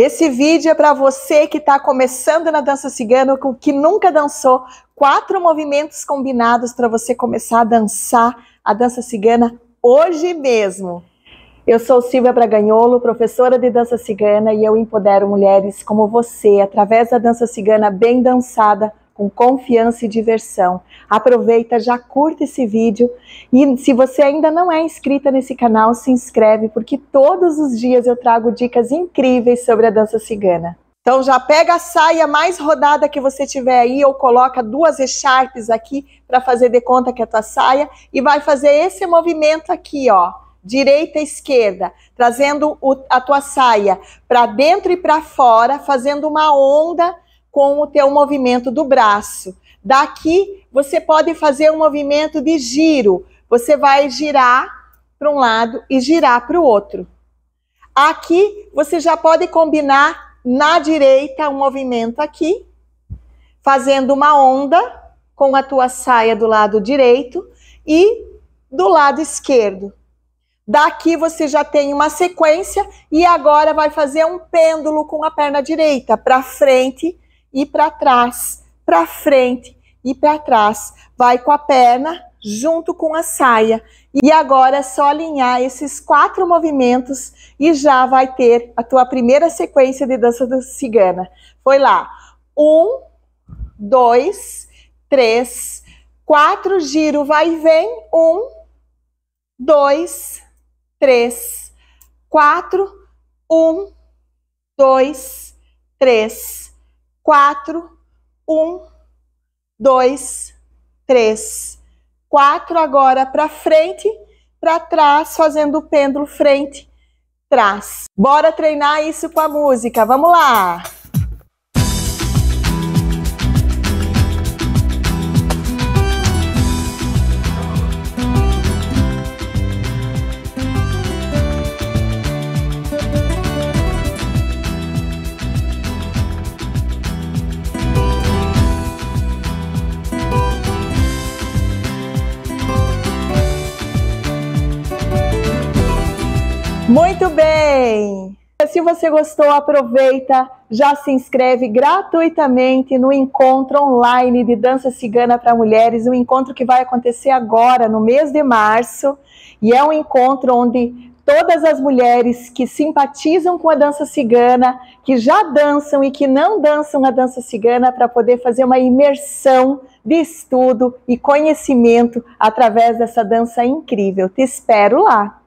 Esse vídeo é para você que está começando na dança cigana, que nunca dançou. Quatro movimentos combinados para você começar a dançar a dança cigana hoje mesmo. Eu sou Silvia Braganholo, professora de dança cigana, e eu empodero mulheres como você através da dança cigana bem dançada com confiança e diversão. Aproveita, já curta esse vídeo e se você ainda não é inscrita nesse canal, se inscreve porque todos os dias eu trago dicas incríveis sobre a dança cigana. Então já pega a saia mais rodada que você tiver aí ou coloca duas echarpes aqui para fazer de conta que é a tua saia e vai fazer esse movimento aqui, ó direita e esquerda, trazendo o, a tua saia para dentro e para fora, fazendo uma onda com o teu movimento do braço. Daqui você pode fazer um movimento de giro. Você vai girar para um lado e girar para o outro. Aqui você já pode combinar na direita um movimento aqui, fazendo uma onda com a tua saia do lado direito e do lado esquerdo. Daqui você já tem uma sequência e agora vai fazer um pêndulo com a perna direita para frente e para trás, para frente e para trás. Vai com a perna junto com a saia. E agora é só alinhar esses quatro movimentos e já vai ter a tua primeira sequência de dança cigana. Foi lá. Um, dois, três, quatro, giro, vai e vem. Um, dois, três, quatro, um, dois, três, quatro, um, dois, três, quatro. Agora para frente, para trás, fazendo o pêndulo frente, trás. Bora treinar isso com a música. Vamos lá! Muito bem! Se você gostou, aproveita, já se inscreve gratuitamente no encontro online de dança cigana para mulheres, um encontro que vai acontecer agora no mês de março, e é um encontro onde todas as mulheres que simpatizam com a dança cigana, que já dançam e que não dançam a dança cigana, para poder fazer uma imersão de estudo e conhecimento através dessa dança incrível. Te espero lá!